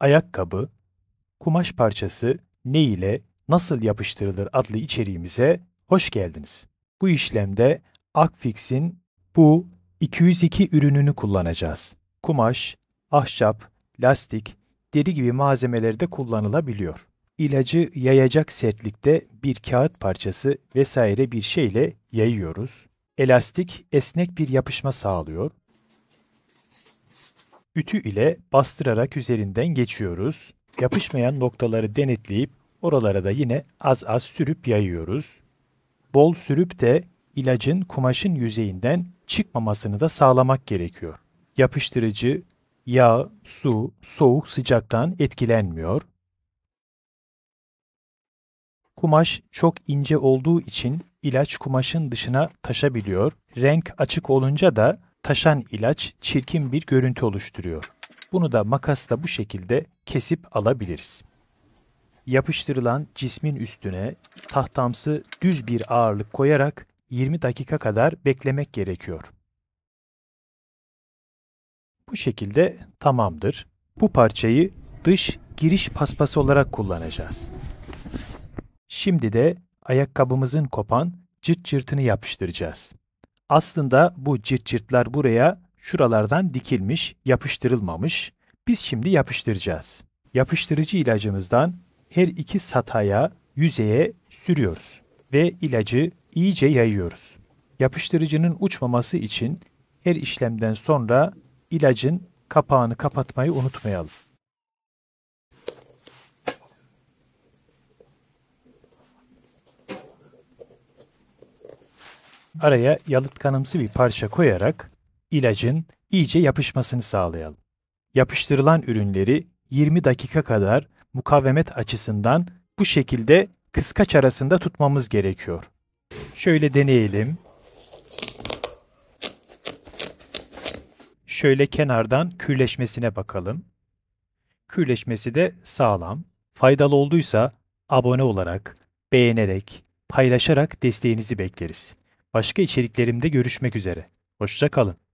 ayakkabı, kumaş parçası ne ile nasıl yapıştırılır adlı içeriğimize hoş geldiniz. Bu işlemde Akfix'in bu 202 ürününü kullanacağız. Kumaş, ahşap, lastik, deri gibi malzemelerde kullanılabiliyor. İlacı yayacak sertlikte bir kağıt parçası vesaire bir şeyle yayıyoruz. Elastik esnek bir yapışma sağlıyor ütü ile bastırarak üzerinden geçiyoruz. Yapışmayan noktaları denetleyip oralara da yine az az sürüp yayıyoruz. Bol sürüp de ilacın kumaşın yüzeyinden çıkmamasını da sağlamak gerekiyor. Yapıştırıcı yağ, su, soğuk, sıcaktan etkilenmiyor. Kumaş çok ince olduğu için ilaç kumaşın dışına taşabiliyor. Renk açık olunca da taşan ilaç çirkin bir görüntü oluşturuyor. Bunu da makasla bu şekilde kesip alabiliriz. Yapıştırılan cismin üstüne tahtamsı düz bir ağırlık koyarak 20 dakika kadar beklemek gerekiyor. Bu şekilde tamamdır. Bu parçayı dış giriş paspası olarak kullanacağız. Şimdi de ayakkabımızın kopan cırt cırtını yapıştıracağız. Aslında bu cırt cırtlar buraya şuralardan dikilmiş, yapıştırılmamış. Biz şimdi yapıştıracağız. Yapıştırıcı ilacımızdan her iki sataya, yüzeye sürüyoruz ve ilacı iyice yayıyoruz. Yapıştırıcının uçmaması için her işlemden sonra ilacın kapağını kapatmayı unutmayalım. araya yalıtkanımsı bir parça koyarak ilacın iyice yapışmasını sağlayalım. Yapıştırılan ürünleri 20 dakika kadar mukavemet açısından bu şekilde kıskaç arasında tutmamız gerekiyor. Şöyle deneyelim. Şöyle kenardan kürleşmesine bakalım. Kürleşmesi de sağlam. Faydalı olduysa abone olarak, beğenerek, paylaşarak desteğinizi bekleriz. Başka içeriklerimde görüşmek üzere. Hoşça kalın.